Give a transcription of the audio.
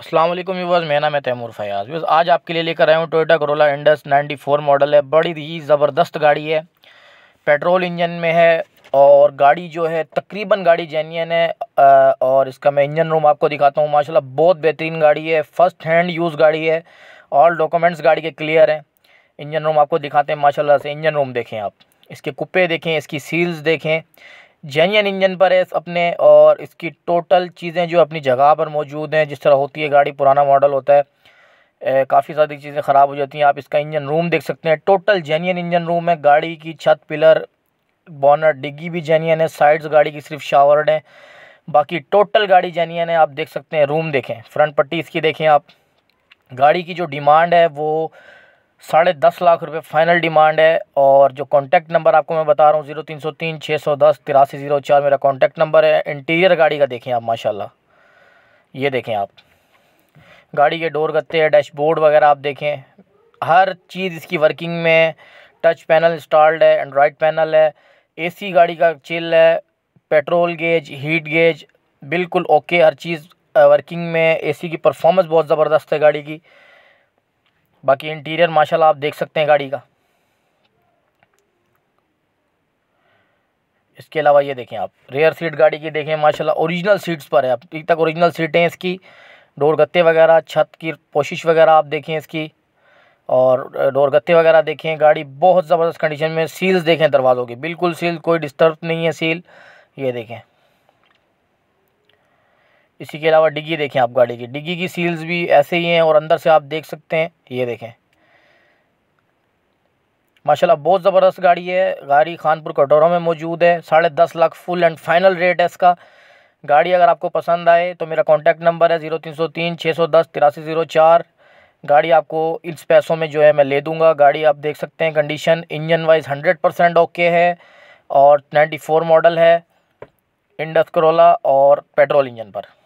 Aslam yours मेरा नाम है तैमूर फयाज व्यूज़ आज आपके लिए लेकर आया हूँ टोयोटा करोला इंडस 94 मॉडल है बड़ी ही ज़बरदस्त गाड़ी है पेट्रोल इंजन में है और गाड़ी जो है तकरीबन गाड़ी जेन्यन है और इसका मैं इंजन रूम आपको दिखाता हूँ माशाल्लाह बहुत बेहतरीन गाड़ी है फ़र्स्ट हैंड यूज़ गाड़ी है ऑल डॉक्यूमेंट्स गाड़ी के क्लियर हैं इंजन रूम आपको दिखाते हैं माशाला से इंजन रूम देखें आप इसके कुप्पे देखें इसकी सील्स देखें जेन्यन इंजन पर है अपने और इसकी टोटल चीज़ें जो अपनी जगह पर मौजूद हैं जिस तरह होती है गाड़ी पुराना मॉडल होता है काफ़ी सारी चीज़ें ख़राब हो जाती हैं आप इसका इंजन रूम देख सकते हैं टोटल जेन्यन इंजन रूम है गाड़ी की छत पिलर बॉनर डिग्गी भी जेन्यन है साइड्स गाड़ी की सिर्फ शावर्ड है बाकी टोटल गाड़ी जेन्यन है आप देख सकते हैं रूम देखें फ्रंट पट्टी इसकी देखें आप गाड़ी की जो डिमांड है वो साढ़े दस लाख रुपए फाइनल डिमांड है और जो कॉन्टैक्ट नंबर आपको मैं बता रहा हूँ ज़ीरो तीन सौ तीन छः सौ दस तिरासी ज़ीरो चार मेरा कॉन्टैक्ट नंबर है इंटीरियर गाड़ी का देखें आप माशाल्लाह ये देखें आप गाड़ी के डोर गत्ते हैं डैशबोर्ड वगैरह आप देखें हर चीज़ इसकी वर्किंग में टच पैनल इंस्टॉल्ड है एंड्रॉयड पैनल है सी गाड़ी का चिल है पेट्रोल गेज हीट गेज बिल्कुल ओके हर चीज़ वर्किंग में सी की परफॉर्मेंस बहुत ज़बरदस्त है गाड़ी की बाकी इंटीरियर माशाल्लाह आप देख सकते हैं गाड़ी का इसके अलावा ये देखें आप रेयर सीट गाड़ी की देखें माशाल्लाह ओरिजिनल सीट्स पर है अभी तक ओरिजिनल सीटें हैं इसकी डोर गत्ते वगैरह छत की पोशिश वगैरह आप देखें इसकी और डोर गत्ते वगैरह देखें गाड़ी बहुत ज़बरदस्त कंडीशन में सील्स देखें दरवाज़ों की बिल्कुल सील कोई डिस्टर्ब नहीं है सील ये देखें इसी के अलावा डिग्गी देखें आप गाड़ी की डिग्गी की सील्स भी ऐसे ही हैं और अंदर से आप देख सकते हैं ये देखें माशाल्लाह बहुत ज़बरदस्त गाड़ी है गाड़ी खानपुर कटोरा में मौजूद है साढ़े दस lakh full and final rate है इसका गाड़ी अगर आपको पसंद आए तो मेरा कॉन्टैक्ट नंबर है ज़ीरो तीन सौ तीन छः सौ दस तिरासी ज़ीरो चार गाड़ी आपको इस पैसों में जो है मैं ले दूँगा गाड़ी आप देख सकते हैं condition engine wise hundred percent okay है और नाइन्टी फोर मॉडल है इंडस्क्रोला और पेट्रोल इंजन पर